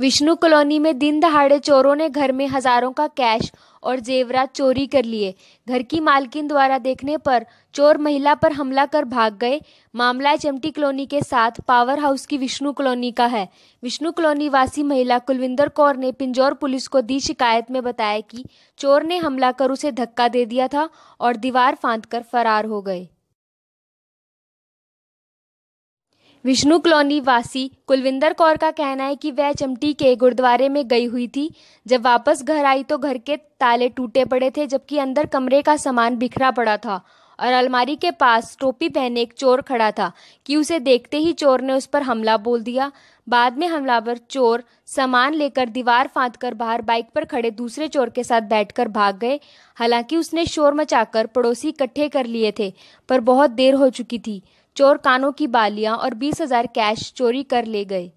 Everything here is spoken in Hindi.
विष्णु कॉलोनी में दिन दहाड़े चोरों ने घर में हजारों का कैश और जेवरात चोरी कर लिए घर की मालकिन द्वारा देखने पर चोर महिला पर हमला कर भाग गए मामला चमटी कॉलोनी के साथ पावर हाउस की विष्णु कॉलोनी का है विष्णु कॉलोनी वासी महिला कुलविंदर कौर ने पिंजौर पुलिस को दी शिकायत में बताया कि चोर ने हमला कर उसे धक्का दे दिया था और दीवार फांद कर फरार हो गए विष्णु कॉलोनी वासी कुलविंदर कौर का कहना है कि वह चमटी के गुरुद्वारे में गई हुई थी जब वापस घर आई तो घर के ताले टूटे पड़े थे जबकि अंदर कमरे का सामान बिखरा पड़ा था और अलमारी के पास टोपी पहने एक चोर खड़ा था कि उसे देखते ही चोर ने उस पर हमला बोल दिया बाद में हमलावर चोर सामान लेकर दीवार फाँद कर बाहर बाइक पर खड़े दूसरे चोर के साथ बैठकर भाग गए हालांकि उसने शोर मचाकर पड़ोसी इकट्ठे कर लिए थे पर बहुत देर हो चुकी थी चोर कानों की बालियां और बीस हजार कैश चोरी कर ले गए